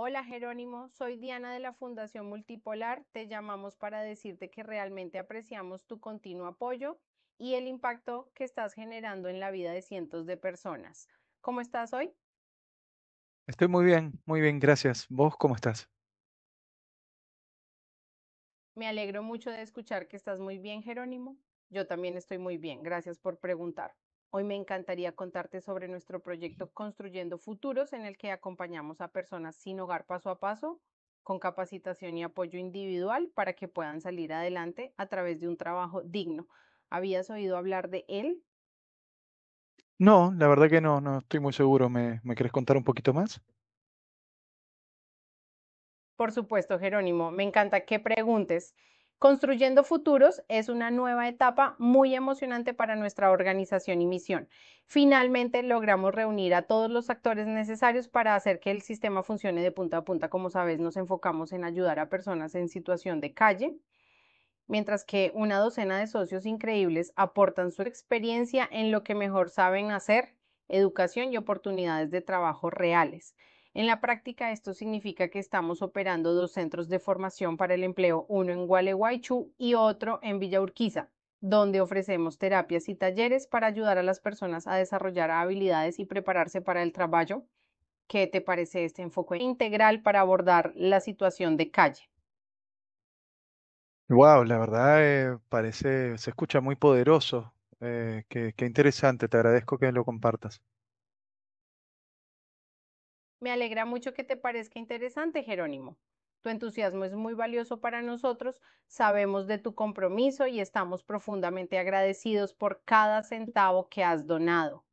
Hola Jerónimo, soy Diana de la Fundación Multipolar. Te llamamos para decirte que realmente apreciamos tu continuo apoyo y el impacto que estás generando en la vida de cientos de personas. ¿Cómo estás hoy? Estoy muy bien, muy bien, gracias. ¿Vos cómo estás? Me alegro mucho de escuchar que estás muy bien, Jerónimo. Yo también estoy muy bien, gracias por preguntar. Hoy me encantaría contarte sobre nuestro proyecto Construyendo Futuros en el que acompañamos a personas sin hogar paso a paso, con capacitación y apoyo individual para que puedan salir adelante a través de un trabajo digno. ¿Habías oído hablar de él? No, la verdad que no, no estoy muy seguro. ¿Me, me quieres contar un poquito más? Por supuesto, Jerónimo, me encanta que preguntes. Construyendo Futuros es una nueva etapa muy emocionante para nuestra organización y misión. Finalmente logramos reunir a todos los actores necesarios para hacer que el sistema funcione de punta a punta. Como sabes, nos enfocamos en ayudar a personas en situación de calle, mientras que una docena de socios increíbles aportan su experiencia en lo que mejor saben hacer, educación y oportunidades de trabajo reales. En la práctica, esto significa que estamos operando dos centros de formación para el empleo, uno en Gualeguaychú y otro en Villa Urquiza, donde ofrecemos terapias y talleres para ayudar a las personas a desarrollar habilidades y prepararse para el trabajo. ¿Qué te parece este enfoque integral para abordar la situación de calle? Wow, la verdad eh, parece, se escucha muy poderoso. Eh, qué interesante, te agradezco que lo compartas. Me alegra mucho que te parezca interesante, Jerónimo. Tu entusiasmo es muy valioso para nosotros, sabemos de tu compromiso y estamos profundamente agradecidos por cada centavo que has donado.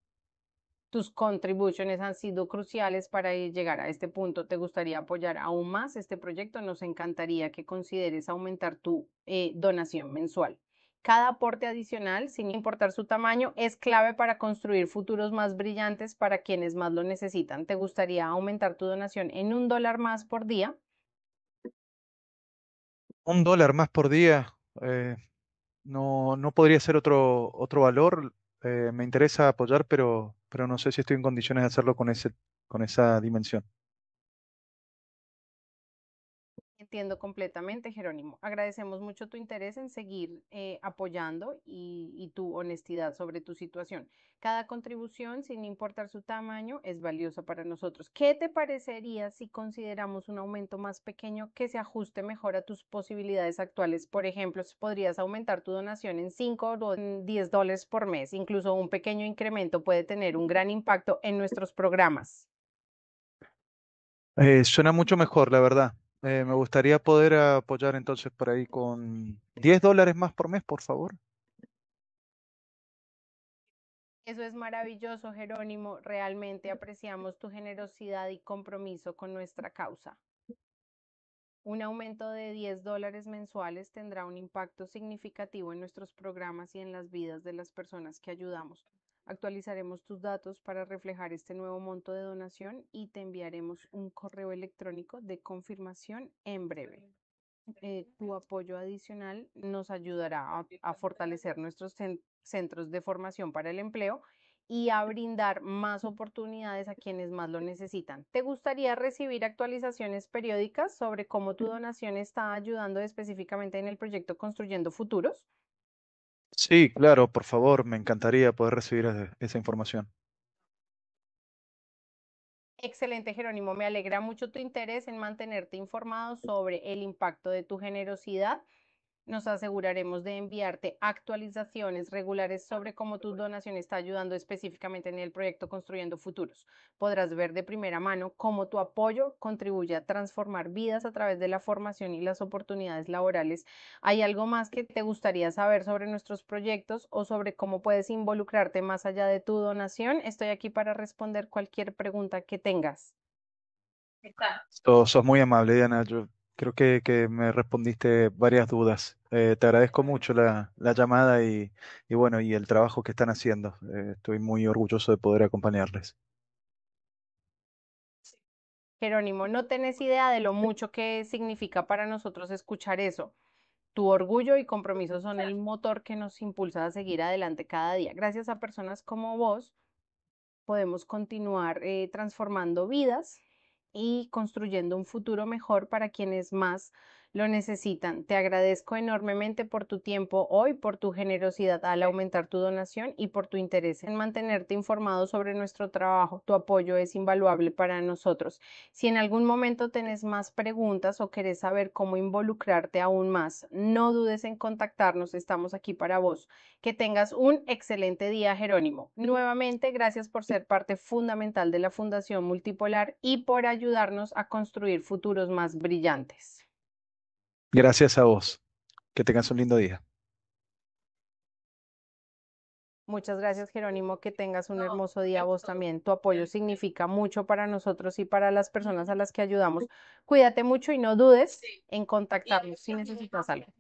Tus contribuciones han sido cruciales para llegar a este punto. ¿Te gustaría apoyar aún más este proyecto? Nos encantaría que consideres aumentar tu eh, donación mensual. Cada aporte adicional, sin importar su tamaño, es clave para construir futuros más brillantes para quienes más lo necesitan. ¿Te gustaría aumentar tu donación en un dólar más por día? Un dólar más por día. Eh, no, no podría ser otro, otro valor. Eh, me interesa apoyar, pero, pero no sé si estoy en condiciones de hacerlo con ese, con esa dimensión. completamente, Jerónimo. Agradecemos mucho tu interés en seguir eh, apoyando y, tu honestidad sobre tu situación. Cada contribución, sin importar su tamaño, es valiosa para nosotros. ¿Qué te parecería si consideramos un aumento más pequeño que se ajuste mejor a tus posibilidades actuales? Por ejemplo, podrías aumentar tu donación en 5 o 10 dólares por mes. Incluso un pequeño incremento puede tener un gran impacto en nuestros programas. Eh, suena mucho mejor, la verdad. Eh, me gustaría poder apoyar entonces por ahí con 10 dólares más por mes, por favor. Eso es maravilloso, Jerónimo. Realmente apreciamos tu generosidad y compromiso con nuestra causa. Un aumento de 10 dólares mensuales tendrá un impacto significativo en nuestros programas y en las vidas de las personas que ayudamos. Actualizaremos tus datos para reflejar este nuevo monto de donación y te enviaremos un correo electrónico de confirmación en breve. Eh, tu apoyo adicional nos ayudará a fortalecer nuestros centros de formación para el empleo y a brindar más oportunidades a quienes más lo necesitan. ¿Te gustaría recibir actualizaciones periódicas sobre cómo tu donación está ayudando específicamente en el proyecto Construyendo Futuros? Sí, claro, por favor, me encantaría poder recibir esa, información. Excelente, Jerónimo. Me alegra mucho tu interés en mantenerte informado sobre el impacto de tu generosidad nos aseguraremos de enviarte actualizaciones regulares sobre cómo tu donación está ayudando específicamente en el proyecto Construyendo Futuros. Podrás ver de primera mano cómo tu apoyo contribuye a transformar vidas a través de la formación y las oportunidades laborales. ¿Hay algo más que te gustaría saber sobre nuestros proyectos o sobre cómo puedes involucrarte más allá de tu donación? Estoy aquí para responder cualquier pregunta que tengas. Sos muy amable, Diana. Creo que, me respondiste varias dudas. Eh, te agradezco mucho la, llamada y, bueno, y el trabajo que están haciendo. Eh, estoy muy orgulloso de poder acompañarles. Jerónimo, no tenés idea de lo mucho que significa para nosotros escuchar eso. Tu orgullo y compromiso son el motor que nos impulsa a seguir adelante cada día. Gracias a personas como vos podemos continuar eh, transformando vidas y construyendo un futuro mejor para quienes más lo necesitan. Te agradezco enormemente por tu tiempo hoy, por tu generosidad al aumentar tu donación y por tu interés en mantenerte informado sobre nuestro trabajo. Tu apoyo es invaluable para nosotros. Si en algún momento tenés más preguntas o querés saber cómo involucrarte aún más, no dudes en contactarnos. Estamos aquí para vos. Que tengas un excelente día, Jerónimo. Nuevamente, gracias por ser parte fundamental de la Fundación Multipolar y por ayudarnos a construir futuros más brillantes. Gracias a vos. Que tengas un lindo día. Muchas gracias, Jerónimo, que tengas un hermoso día vos también. Tu apoyo significa mucho para nosotros y para las personas a las que ayudamos. Cuídate mucho y no dudes en contactarnos si necesitas algo.